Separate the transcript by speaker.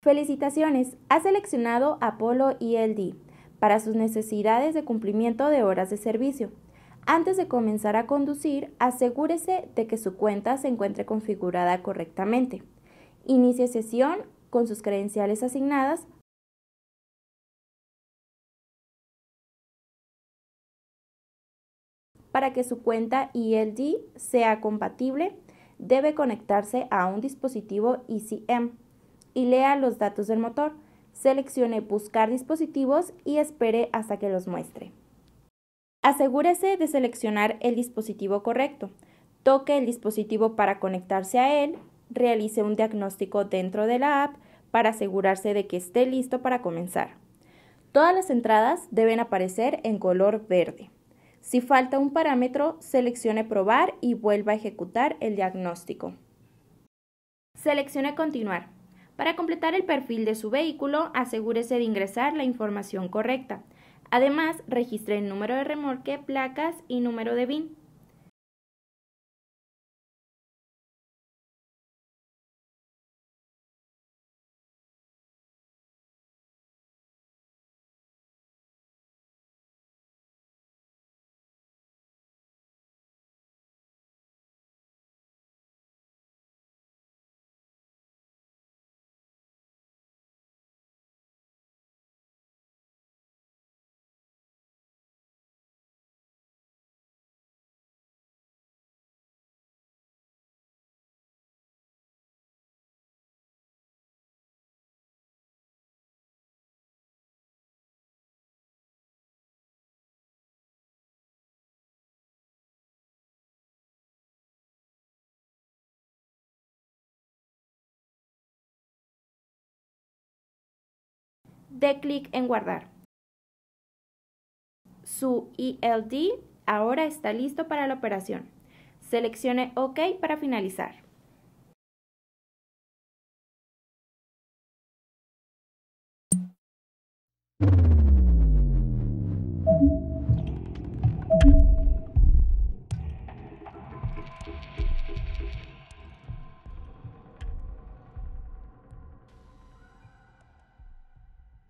Speaker 1: Felicitaciones, ha seleccionado Apolo ELD para sus necesidades de cumplimiento de horas de servicio. Antes de comenzar a conducir, asegúrese de que su cuenta se encuentre configurada correctamente. Inicie sesión con sus credenciales asignadas. Para que su cuenta ELD sea compatible, debe conectarse a un dispositivo ECM y lea los datos del motor. Seleccione Buscar dispositivos y espere hasta que los muestre. Asegúrese de seleccionar el dispositivo correcto. Toque el dispositivo para conectarse a él. Realice un diagnóstico dentro de la app para asegurarse de que esté listo para comenzar. Todas las entradas deben aparecer en color verde. Si falta un parámetro, seleccione Probar y vuelva a ejecutar el diagnóstico. Seleccione Continuar. Para completar el perfil de su vehículo, asegúrese de ingresar la información correcta. Además, registre el número de remolque, placas y número de BIN. De clic en guardar. Su ELD ahora está listo para la operación. Seleccione OK para finalizar.